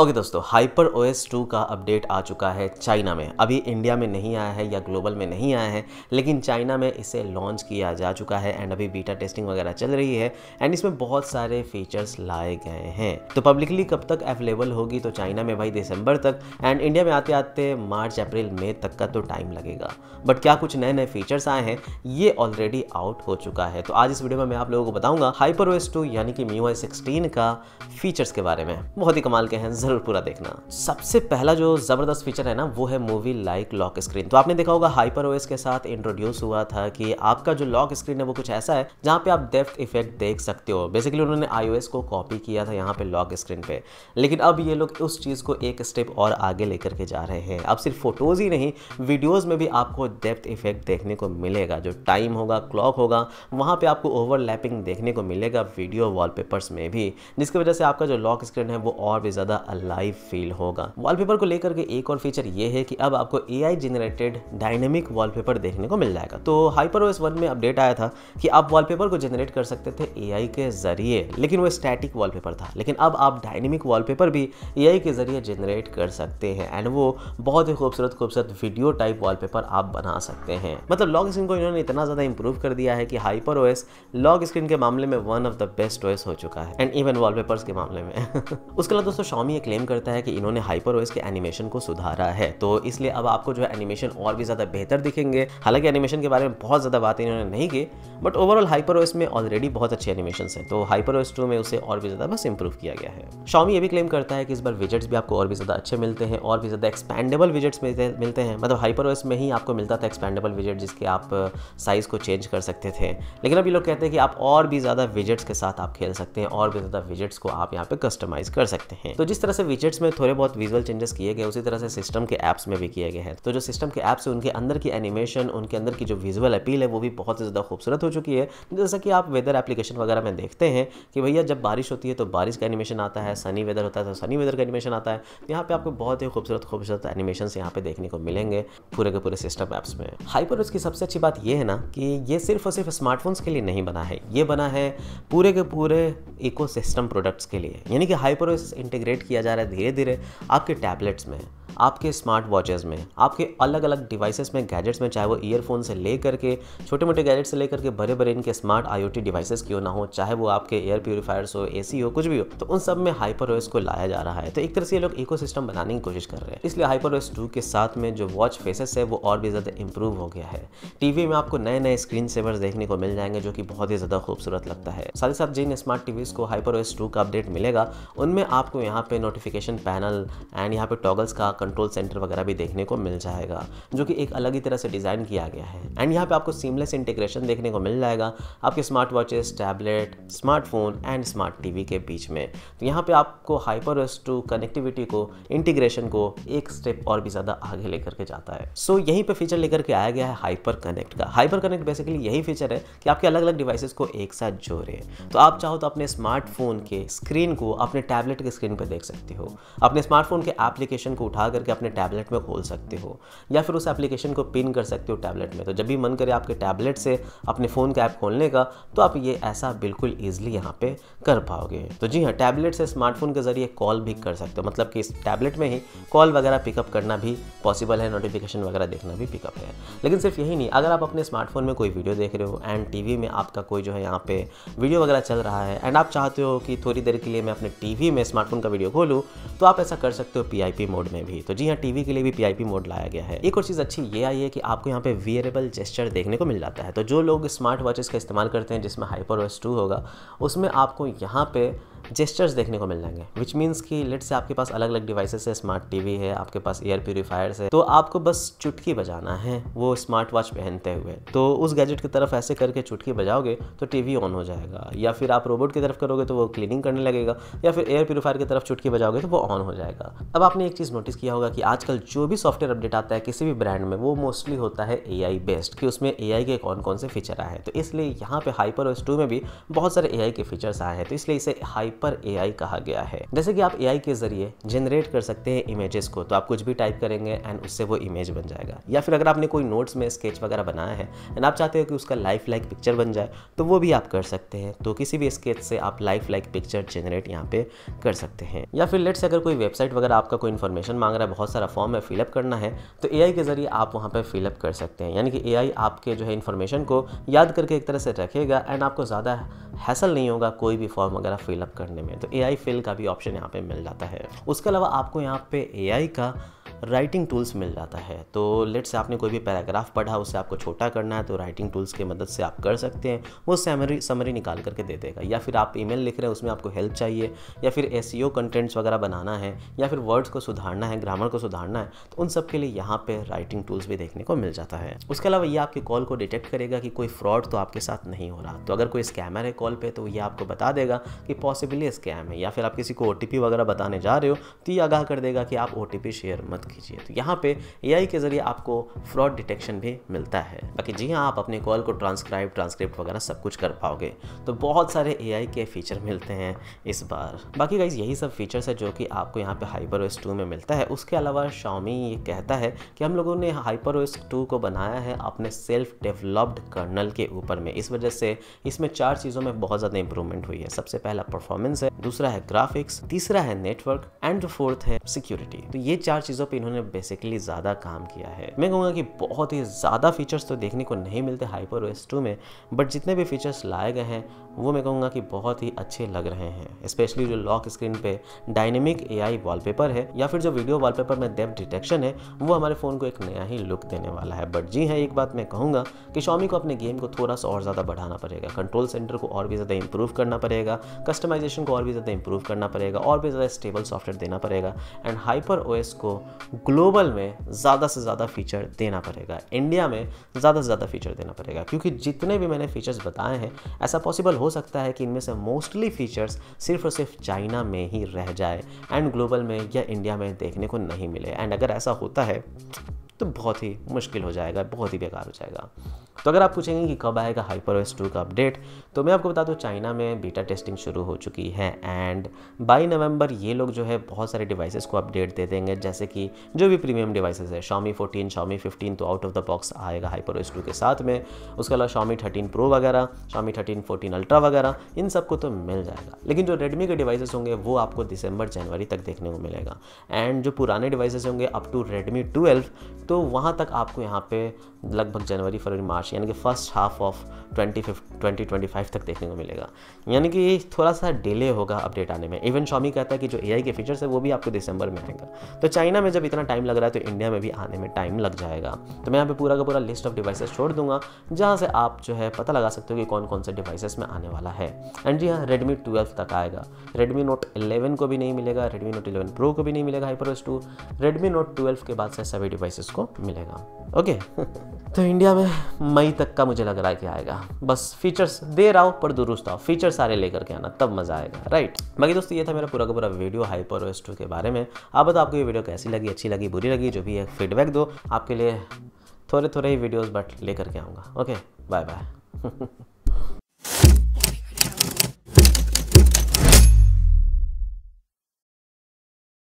okay okay दोस्तों hyper O S two का update आ चुका है चाइना में अभी इंडिया में नहीं आया है या ग्लोबल में नहीं आया है लेकिन चाइना में इसे लॉन्च किया जा चुका है एंड अभी बीटा टेस्टिंग वगैरह चल रही है एंड इसमें बहुत सारे फीचर्स लाए गए हैं तो पब्लिकली कब तक अवेलेबल होगी तो चाइना में भाई दिसंबर तक एंड इंडिया में आते आते मार्च अप्रैल मई तक का तो टाइम लगेगा बट क्या कुछ नए नए फीचर्स आए हैं ये ऑलरेडी आउट हो चुका है तो आज इस वीडियो में मैं आप लोगों को बताऊंगा हाइपर ओ एस टू यानी कि मीओ आई सिक्सटीन का फीचर्स के बारे में बहुत ही कमाल के हैं ज़रूर पूरा देखना सबसे पहला जो ज़बरदस्त फीचर है ना वो है मूवी लाइक लॉक स्क्रीन तो आपने देखा होगा हाइपर ओएस के साथ इंट्रोड्यूस हुआ था कि आपका जो लॉक स्क्रीन है वो कुछ ऐसा है जहां पे आप डेफ्ट इफेक्ट देख सकते हो बेसिकली उन्होंने आई को कॉपी किया था यहाँ पे लॉक स्क्रीन पे लेकिन अब ये लोग उस चीज़ को एक स्टेप और आगे लेकर के जा रहे हैं अब सिर्फ फोटोज़ ही नहीं वीडियोज़ में भी आपको डेप्थ इफेक्ट देखने को मिलेगा जो टाइम होगा क्लॉक होगा वहां पर आपको ओवरलैपिंग देखने को मिलेगा वीडियो वॉलपेपर्स में भी जिसकी वजह से आपका जो लॉक स्क्रीन है वो और भी ज़्यादा अलाइव फील होगा वॉलपेपर को लेकर के एक और फीचर ये है कि अब आपको A I generated dynamic wallpaper देखने को मिल जाएगा तो हाइपर ओएस वन में अपडेट आया था कि आप वॉलपेपर को जनरेट कर सकते थे ए के जरिए लेकिन वो स्टैटिक वॉलपेपर था लेकिन अब आप डायनेमिक वॉलपेपर भी ए के जरिए जनरेट कर सकते हैं एंड वो बहुत ही खूबसूरत खूबसूरत वीडियो टाइप वॉलपेपर आप बना सकते हैं मतलब लॉक स्क्रीन को इन्होंने इतना ज़्यादा इंप्रूव कर दिया है कि हाइपर ओएस लॉक स्क्रीन के मामले में one of the best OS हो चुका है एंड इवन वॉलपेपर्स के मामले में उसके अलावा दोस्तों शॉमी क्लेम करता है कि इन्होंने हाइपर के एनिमेशन को सुधारा है तो इसलिए अब आपको जो है एनिमेशन और भी ज़्यादा बेहतर दिखेंगे हालांकि एनिमेशन के बारे में बहुत ज़्यादा बात इन्होंने नहीं की बट ओवरऑल हाइपर में ऑलरेडी बहुत अच्छे एनिमेशन है तो हाइपर ओएस में उसे और भी ज़्यादा बस इंप्रूव किया गया है शॉमी ये भी क्लेम करता है कि इस बार विजेट्स भी आपको और भी ज़्यादा अच्छे मिलते हैं और भी ज़्यादा एक्सपेंडेबल विजेट्स मिलते हैं मतलब हाइपर ओएस में ही आपको मिलता था एक्सपेंडेबल विजेट जिसके आप साइज़ uh, को चेंज कर सकते थे लेकिन अभी लोग कहते हैं कि आप और भी ज़्यादा विजेट्स के साथ आप खेल सकते हैं और भी ज़्यादा विजेट्स को आप यहाँ पे कस्टमाइज़ कर सकते हैं तो जिस तरह से विजेट्स में थोड़े बहुत विजुअल चेंजेस किए गए उसी तरह से सिस्टम के एप्स में भी किए गए हैं तो जो सिस्टम के एप्स है उनके अंदर की एनिमेशन उनके अंदर की जो विजुअल अपील है वो भी बहुत ज़्यादा खूबसूरत हो चुकी है जैसा कि आप वेदर एप्लीकेशन वगैरह में देखते हैं कि भैया जब बारिश होती है तो बारिश का एनिमेशन आता है सनी वेदर होता है तो सनी वेदर का एनिमेशन आता है तो यहाँ पे आपको बहुत ही खूबसूरत खूबसूरत एनिमेशन यहाँ पे देखने को मिलेंगे पूरे के पूरे सिस्टम ऐप्स में हाइपर की सबसे अच्छी बात यह है ना कि ये सिर्फ और सिर्फ स्मार्टफोन्स के लिए नहीं बना है ये बना है पूरे के पूरे इको प्रोडक्ट्स के लिए यानी कि हाइपर इंटीग्रेट किया जा रहा है धीरे धीरे आपके टैबलेट्स में आपके स्मार्ट वॉचेज़ में आपके अलग अलग डिवाइसेस में गैजेट्स में चाहे वो ईयरफोन से लेकर के छोटे मोटे गैजेट से लेकर के बड़े बड़े इनके स्मार्ट आईओटी डिवाइसेस क्यों ना हो चाहे वो आपके एयर प्योरीफायर्स हो ए हो कुछ भी हो तो उन सब में हाइपर ओएस को लाया जा रहा है तो एक तरह से ये लोग इको बनाने की कोशिश कर रहे हैं इसलिए हाइपर ओएस टू के साथ में जो वॉच फेसेस है वो और भी ज़्यादा इंप्रूव हो गया है टीवी में आपको नए नए स्क्रीन सेवर्स देखने को मिल जाएंगे जो कि बहुत ही ज़्यादा खूबसूरत लगता है साथ ही साथ जिन स्मार्ट टीवीज को हाइपर ओएस टू का अपडेट मिलेगा उनमें आपको यहाँ पे नोटिफिकेशन पैनल एंड यहाँ पे टॉगल्स का कंट्रोल सेंटर वगैरह भी देखने को मिल जाएगा जो कि एक अलग ही तरह से डिज़ाइन किया गया है एंड यहाँ पे आपको सीमलेस इंटीग्रेशन देखने को मिल जाएगा आपके smart watches tablet smartphone and smart TV के बीच में तो यहाँ पे आपको हाइपर टू कनेक्टिविटी को इंटीग्रेशन को एक स्टेप और भी ज़्यादा आगे लेकर के जाता है सो so, यहीं पर फीचर लेकर के आया गया है हाइपर कनेक्ट का हाइपर कनेक्ट बेसिकली यही फीचर है कि आपके अलग अलग डिवाइसेस को एक साथ जोड़े तो आप चाहो तो अपने स्मार्टफोन के स्क्रीन को अपने टैबलेट के स्क्रीन पर देख सकते हो अपने स्मार्टफोन के एप्लीकेशन को उठा करके अपने टैबलेट में खोल सकते हो या फिर उस एप्लीकेशन को पिन कर सकते हो टैबलेट में तो जब भी मन करे आपके टैबलेट से अपने फ़ोन का ऐप खोलने का तो आप ये ऐसा बिल्कुल ईजिली यहाँ पे कर पाओगे तो जी हाँ टैबलेट से स्मार्टफोन के ज़रिए कॉल भी कर सकते हो मतलब कि इस टैबलेट में ही कॉल वगैरह पिकअप करना भी पॉसिबल है नोटिफिकेशन वगैरह देखना भी पिकअप है लेकिन सिर्फ यही नहीं अगर आप अपने स्मार्टफोन में कोई वीडियो देख रहे हो एंड टी में आपका कोई जो है यहाँ पे वीडियो वगैरह चल रहा है एंड आप चाहते हो कि थोड़ी देर के लिए मैं अपने टीवी में स्मार्टफोन का वीडियो खोलूँ तो आप ऐसा कर सकते हो पीआईपी मोड में भी तो जी हाँ टीवी के लिए भी पी मोड लाया गया है एक और चीज अच्छी ये आई है कि आपको यहाँ पे वियरेबल जेस्चर देखने को मिल जाता है तो जो लोग स्मार्ट वॉचेस का इस्तेमाल करते हैं जिसमें हाइपर ओएस टू होगा उसमें आपको यहाँ पे जेस्टर्स देखने को मिल जाएंगे विच मीन्स कि लेट से आपके पास अलग अलग डिवाइसेस है स्मार्ट टीवी है आपके पास एयर प्योरीफायर्स है तो आपको बस चुटकी बजाना है वो स्मार्ट वॉच पहनते हुए तो उस गैजेट की तरफ ऐसे करके चुटकी बजाओगे तो टीवी ऑन हो जाएगा या फिर आप रोबोट की तरफ करोगे तो वो क्लीनिंग करने लगेगा या फिर एयर प्योरीफायर की तरफ चुटकी बजाओगे तो वो ऑन हो जाएगा अब आपने एक चीज़ नोटिस किया होगा कि आजकल जो भी सॉफ्टवेयर अपडेट आता है किसी भी ब्रांड में वो मोस्टली होता है ए बेस्ड कि उसमें ए के कौन कौन से फीचर आए हैं तो इसलिए यहाँ पे हाइपर ओएस टू में भी बहुत सारे ए के फीचर्स आए हैं तो इसलिए इसे हाई हाइपर एआई कहा गया है जैसे कि आप एआई के जरिए जनरेट कर सकते हैं इमेजेस को तो आप कुछ भी टाइप करेंगे एंड उससे वो इमेज बन जाएगा या फिर अगर आपने कोई नोट्स में स्केच वगैरह बनाया है एंड आप चाहते हो कि उसका लाइफ लाइक पिक्चर बन जाए तो वो भी आप कर सकते हैं तो किसी भी स्केच से आप लाइफ लाइक पिक्चर जनरेट यहाँ पे कर सकते हैं या फिर लेट्स अगर कोई वेबसाइट वगैरह आपका कोई इन्फॉर्मेशन मांग रहा है बहुत सारा फॉर्म है फिलअप करना है तो ए के जरिए आप वहाँ पर फिलअप कर सकते हैं यानी कि ए आपके जो है इन्फॉर्मेशन को याद करके एक तरह से रखेगा एंड आपको ज़्यादा हैसल नहीं होगा कोई भी फॉर्म वगैरह फिलअप कर करने में तो ए फेल का भी ऑप्शन यहाँ पर मिल जाता है उसके अलावा आपको यहाँ पे ए आई का राइटिंग टूल्स मिल जाता है तो लेट्स से आपने कोई भी पैराग्राफ पढ़ा उसे आपको छोटा करना है तो राइटिंग टूल्स की मदद से आप कर सकते हैं वो समरी समरी निकाल करके दे देगा या फिर आप ईमेल लिख रहे हैं उसमें आपको हेल्प चाहिए या फिर एस कंटेंट्स e वगैरह बनाना है या फिर वर्ड्स को सुधारना है ग्रामर को सुधारना है तो उन सब के लिए यहाँ पर राइटिंग टूल्स भी देखने को मिल जाता है उसके अलावा ये आपके कॉल को डिटेक्ट करेगा कि कोई फ्रॉड तो आपके साथ नहीं हो रहा तो अगर कोई स्कैमर है कॉल पर तो ये आपको बता देगा कि पॉसिबली स्कैम है या फिर आप किसी को ओ वगैरह बताने जा रहे हो तो ये आगाह कर देगा कि आप ओ शेयर मत कीजिए तो यहाँ पे ए के ज़रिए आपको फ्रॉड डिटेक्शन भी मिलता है बाकी जी हाँ आप अपने कॉल को ट्रांसक्राइब ट्रांसक्रिप्ट वगैरह सब कुछ कर पाओगे तो बहुत सारे ए के फीचर मिलते हैं इस बार बाकी गाइज यही सब फीचर्स है जो कि आपको यहाँ पे हाइपर ओएस टू में मिलता है उसके अलावा शाओमी ये कहता है कि हम लोगों ने हाइपर ओएस टू को बनाया है अपने सेल्फ डेवलप्ड कर्नल के ऊपर में इस वजह से इसमें चार चीज़ों में बहुत ज़्यादा इंप्रूवमेंट हुई है सबसे पहला परफॉर्मेंस है दूसरा है ग्राफिक्स तीसरा है नेटवर्क एंड फोर्थ है सिक्योरिटी तो ये चार चीज़ों पे इन्होंने बेसिकली ज़्यादा काम किया है मैं कहूँगा कि बहुत ही ज़्यादा फीचर्स तो देखने को नहीं मिलते हाइपर ओएस टू में बट जितने भी फीचर्स लाए गए हैं वो मैं कहूँगा कि बहुत ही अच्छे लग रहे हैं स्पेशली जो लॉक स्क्रीन पे डायनेमिक ए आई वॉलपेपर है या फिर जो वीडियो वॉलपेपर में डेप डिटेक्शन है वो हमारे फ़ोन को एक नया ही लुक देने वाला है बट जी हाँ एक बात मैं कहूँगा कि शॉमी को अपने गेम को थोड़ा सा और ज़्यादा बढ़ाना पड़ेगा कंट्रोल सेंटर को और भी ज़्यादा इंप्रूव करना पड़ेगा कस्टमाइजेशन को और भी ज़्यादा इंप्रूव करना पड़ेगा और भी ज़्यादा स्टेबल सॉफ्टवेयर देना पड़ेगा एंड हाइपर ओएस को ग्लोबल में ज़्यादा से ज़्यादा फीचर देना पड़ेगा इंडिया में ज़्यादा से ज़्यादा फीचर देना पड़ेगा क्योंकि जितने भी मैंने फीचर्स बताए हैं ऐसा पॉसिबल हो सकता है कि इनमें से मोस्टली फीचर्स सिर्फ और सिर्फ चाइना में ही रह जाए एंड ग्लोबल में या इंडिया में देखने को नहीं मिले एंड अगर ऐसा होता है तो बहुत ही मुश्किल हो जाएगा बहुत ही बेकार हो जाएगा तो अगर आप पूछेंगे कि कब आएगा हाइपर ओएस टू का अपडेट तो मैं आपको बता दूँ चाइना में बीटा टेस्टिंग शुरू हो चुकी है एंड बाई नवंबर ये लोग जो है बहुत सारे डिवाइसेस को अपडेट दे देंगे जैसे कि जो भी प्रीमियम डिवाइसेस है शॉमी फोर्टीन शॉमी फिफ्टीन तो आउट ऑफ द बॉक्स आएगा हाइपर ओएस टू के साथ में उसके अलावा शॉमी थर्टीन प्रो वगैरह शॉमी थर्टीन फोर्टीन अल्ट्रा वगैरह इन सबको तो मिल जाएगा लेकिन जो रेडमी के डिवाइसेस होंगे वो आपको दिसंबर जनवरी तक देखने को मिलेगा एंड जो पुराने डिवाइसेस होंगे अप टू रेडमी ट्वेल्व तो वहाँ तक आपको यहाँ पे लगभग जनवरी फरवरी मार्च यानी कि first half of twenty twenty twenty five तक देखने को मिलेगा यानी कि थोड़ा सा डिले होगा अपडेट आने में इवन शॉमी कहता है कि जो ए के फीचर्स है वो भी आपको दिसंबर में आएगा तो चाइना में जब इतना टाइम लग रहा है तो इंडिया में भी आने में टाइम लग जाएगा तो मैं यहाँ पे पूरा का पूरा लिस्ट ऑफ डिवाइसेस छोड़ दूंगा जहाँ से आप जो है पता लगा सकते हो कि कौन कौन से डिवाइसेस में आने वाला है एंड जी हाँ रेडमी ट्वेल्व तक आएगा रेडमी नोट इलेवन को भी नहीं मिलेगा रेडमी नोट इलेवन प्रो को भी नहीं मिलेगा hyper S two Redmi note twelve के बाद से सभी डिवाइसेस को मिलेगा ओके तो इंडिया में मई तक का मुझे लग रहा है कि आएगा बस फीचर्स दे रहा हूँ पर दुरुस्त आओ फीचर सारे लेकर के आना तब मजा आएगा राइट बाकी दोस्तों ये था मेरा पूरा का पूरा वीडियो हाइपर ओएस के बारे में आप बताओ आपको ये वीडियो कैसी लगी अच्छी लगी बुरी लगी जो भी है फीडबैक दो आपके लिए थोड़े थोड़े ही वीडियोज़ बट लेकर के आऊँगा ओके बाय बाय